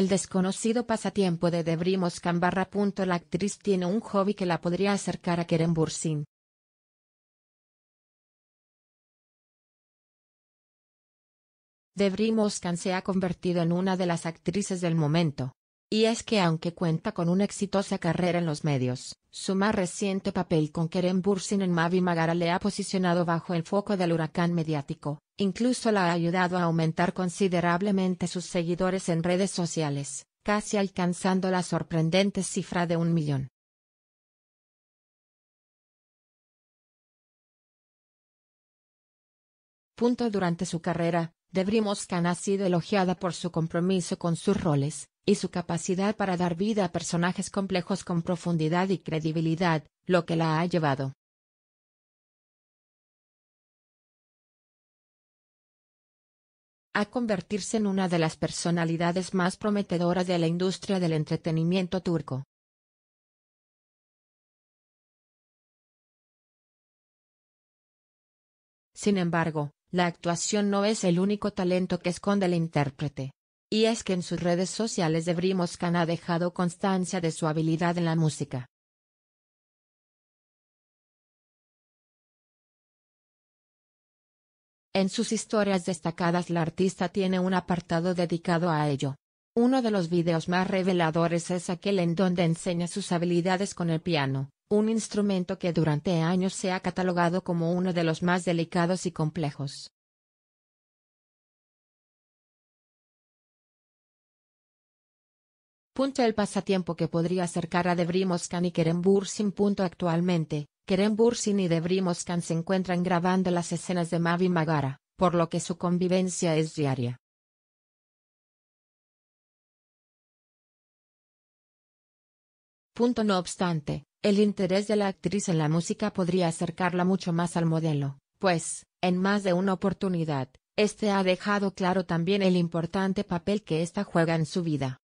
El desconocido pasatiempo de debrimos Moscan La actriz tiene un hobby que la podría acercar a Keren Bursin. Debris se ha convertido en una de las actrices del momento. Y es que aunque cuenta con una exitosa carrera en los medios, su más reciente papel con Kerem Bursin en Mavi Magara le ha posicionado bajo el foco del huracán mediático, incluso la ha ayudado a aumentar considerablemente sus seguidores en redes sociales, casi alcanzando la sorprendente cifra de un millón. Punto durante su carrera, de ha sido elogiada por su compromiso con sus roles, y su capacidad para dar vida a personajes complejos con profundidad y credibilidad, lo que la ha llevado. a convertirse en una de las personalidades más prometedoras de la industria del entretenimiento turco. Sin embargo, la actuación no es el único talento que esconde el intérprete. Y es que en sus redes sociales de Brimoscan ha dejado constancia de su habilidad en la música. En sus historias destacadas la artista tiene un apartado dedicado a ello. Uno de los videos más reveladores es aquel en donde enseña sus habilidades con el piano un instrumento que durante años se ha catalogado como uno de los más delicados y complejos. Punto el pasatiempo que podría acercar a Debrimoskan y Kerem sin Punto actualmente, Kerem Bursin y De se encuentran grabando las escenas de Mavi Magara, por lo que su convivencia es diaria. Punto no obstante, el interés de la actriz en la música podría acercarla mucho más al modelo, pues, en más de una oportunidad, este ha dejado claro también el importante papel que ésta juega en su vida.